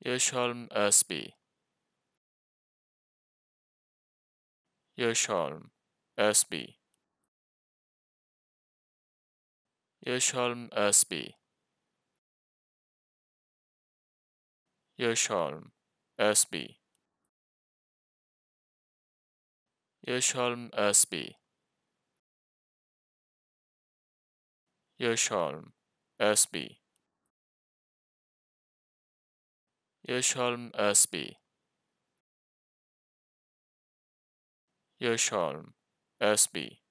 Göçholm Ösby. Uh, Göçholm Ösby. Uh, Göçholm Ösby. Uh, Göçholm Ösby. Göçholm Ösby. Ösby. Göçholm Ösby. Uh, Göçholm Ösby. Uh,